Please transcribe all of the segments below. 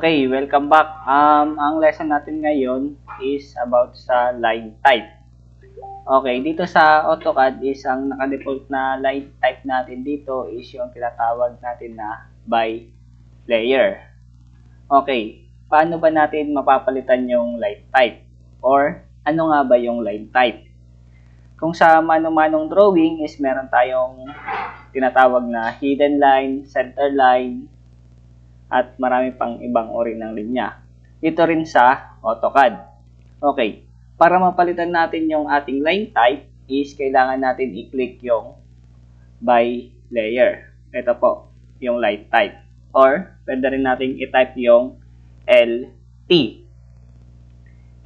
Okay, welcome back. Um, ang lesson natin ngayon is about sa line type. Okay, dito sa AutoCAD is ang naka-default na line type natin dito is yung tinatawag natin na by layer. Okay, paano ba natin mapapalitan yung line type? Or ano nga ba yung line type? Kung sa manong-manong drawing is meron tayong tinatawag na hidden line, center line, at marami pang ibang uri ng linya. Ito rin sa AutoCAD. Okay, para mapalitan natin yung ating line type is kailangan natin i-click yung by layer. Ito po, yung line type. Or, pwede rin natin i-type yung LT.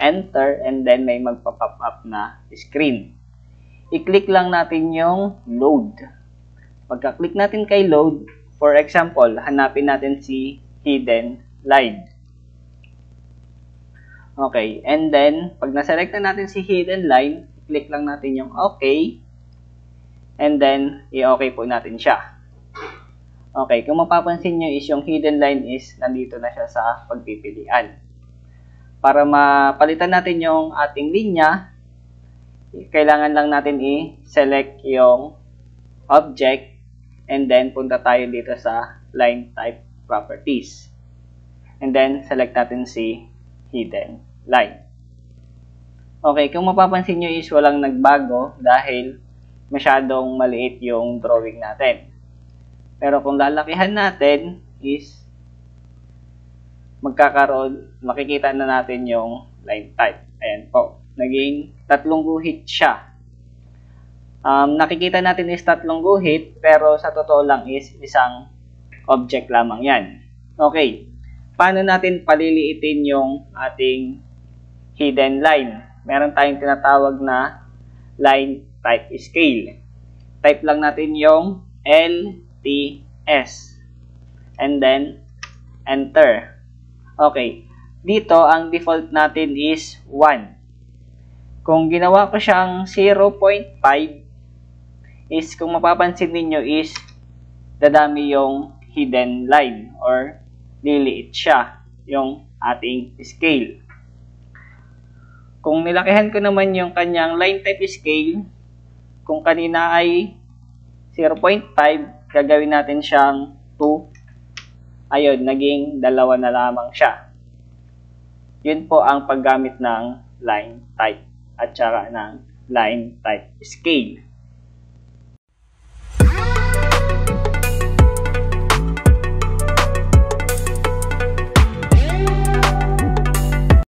Enter and then may magpa-pop up na screen. I-click lang natin yung load. Pagka-click natin kay load, for example, hanapin natin si hidden line. Okay, and then, pag naselect na natin si hidden line, click lang natin yung OK. And then, i okay po natin siya. Okay, kung mapapansin nyo is yung hidden line is nandito na siya sa pagpipilian. Para mapalitan natin yung ating linya, kailangan lang natin i-select yung object and then punta tayo dito sa line type properties. And then, select natin si hidden line. Okay, kung mapapansin nyo is walang nagbago dahil masyadong maliit yung drawing natin. Pero kung lalakihan natin is magkakaroon, makikita na natin yung line type. Ayan po. Naging tatlong guhit siya. Um, nakikita natin is tatlong guhit, pero sa totoo lang is isang object lamang yan. Okay, paano natin paliliitin yung ating hidden line? Meron tayong tinatawag na line type scale. Type lang natin yung LTS. And then, enter. Okay, dito ang default natin is 1. Kung ginawa ko siyang 0.5, is kung mapapansin ninyo is dadami yung hidden line or liliit siya yung ating scale. Kung nilakihan ko naman yung kanyang line type scale, kung kanina ay 0.5, gagawin natin siyang 2. Ayun, naging dalawa na lamang siya. Yun po ang paggamit ng line type at saka ng line type scale.